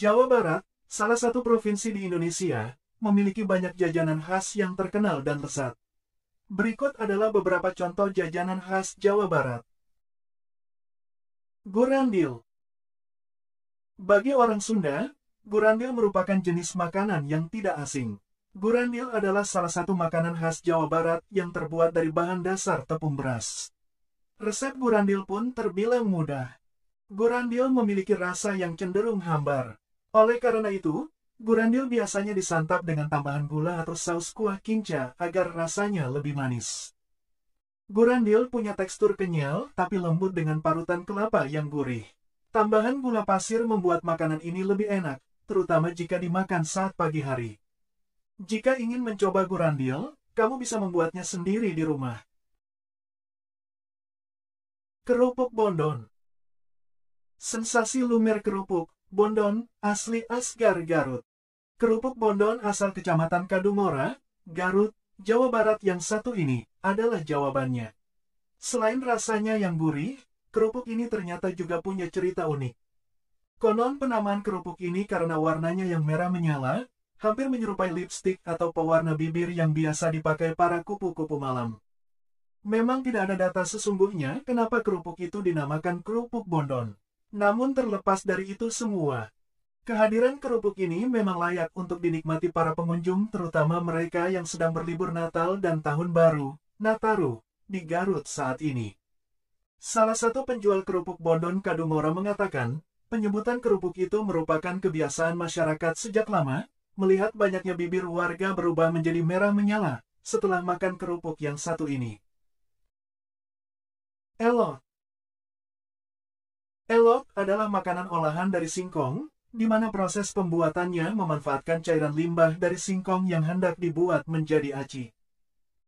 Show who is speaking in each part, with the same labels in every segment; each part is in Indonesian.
Speaker 1: Jawa Barat, salah satu provinsi di Indonesia, memiliki banyak jajanan khas yang terkenal dan lezat. Berikut adalah beberapa contoh jajanan khas Jawa Barat.
Speaker 2: Gurandil Bagi orang
Speaker 1: Sunda, gurandil merupakan jenis makanan yang tidak asing. Gurandil adalah salah satu makanan khas Jawa Barat yang terbuat dari bahan dasar tepung beras. Resep gurandil pun terbilang mudah. Gurandil memiliki rasa yang cenderung hambar, oleh karena itu, burandil biasanya disantap dengan tambahan gula atau saus kuah kinca agar rasanya lebih manis. Burandil punya tekstur kenyal tapi lembut dengan parutan kelapa yang gurih. Tambahan gula pasir membuat makanan ini lebih enak, terutama jika dimakan saat pagi hari. Jika ingin mencoba
Speaker 2: gurandil, kamu bisa membuatnya sendiri di rumah.
Speaker 1: Kerupuk Bondon Sensasi lumer kerupuk Bondon, asli Asgar Garut. Kerupuk Bondon asal Kecamatan Kadungora, Garut, Jawa Barat yang satu ini adalah jawabannya. Selain rasanya yang gurih, kerupuk ini ternyata juga punya cerita unik. Konon penamaan kerupuk ini karena warnanya yang merah menyala, hampir menyerupai lipstik atau pewarna bibir yang biasa dipakai para kupu-kupu malam. Memang tidak ada data sesungguhnya kenapa kerupuk itu dinamakan kerupuk bondon. Namun terlepas dari itu semua, kehadiran kerupuk ini memang layak untuk dinikmati para pengunjung terutama mereka yang sedang berlibur Natal dan Tahun Baru, Nataru, di Garut saat ini. Salah satu penjual kerupuk Bondon Kadungora mengatakan, penyebutan kerupuk itu merupakan kebiasaan masyarakat sejak lama, melihat banyaknya bibir warga berubah menjadi merah menyala setelah makan kerupuk yang satu ini. Elot Elok adalah makanan olahan dari singkong, di mana proses pembuatannya memanfaatkan cairan limbah dari singkong yang hendak dibuat menjadi aci.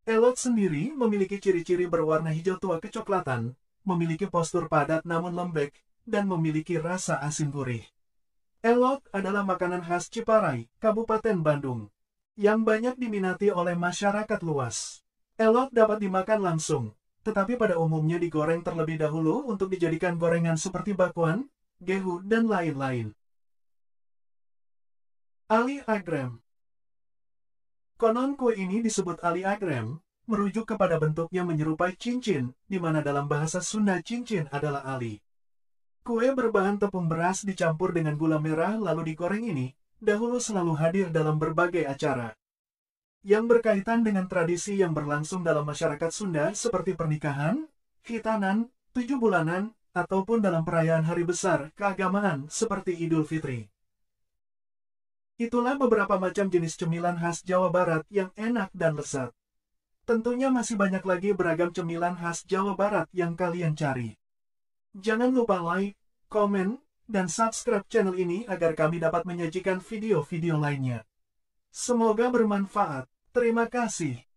Speaker 1: Elok sendiri memiliki ciri-ciri berwarna hijau tua kecoklatan, memiliki postur padat namun lembek, dan memiliki rasa asin gurih. Elok adalah makanan khas Ciparai, Kabupaten Bandung, yang banyak diminati oleh masyarakat luas. Elok dapat dimakan langsung, tetapi pada umumnya digoreng terlebih dahulu untuk dijadikan gorengan seperti bakwan, gehu, dan lain-lain. Ali Agrem Konon kue ini disebut Ali Agrem, merujuk kepada bentuk yang menyerupai cincin, di mana dalam bahasa Sunda cincin adalah Ali. Kue berbahan tepung beras dicampur dengan gula merah lalu digoreng ini, dahulu selalu hadir dalam berbagai acara yang berkaitan dengan tradisi yang berlangsung dalam masyarakat Sunda seperti pernikahan, khitanan, tujuh bulanan, ataupun dalam perayaan hari besar keagamaan seperti Idul Fitri. Itulah beberapa macam jenis cemilan khas Jawa Barat yang enak dan lezat. Tentunya masih banyak lagi beragam cemilan khas Jawa Barat yang kalian cari. Jangan lupa like, komen, dan subscribe channel ini agar kami dapat menyajikan video-video lainnya. Semoga bermanfaat. Terima
Speaker 2: kasih.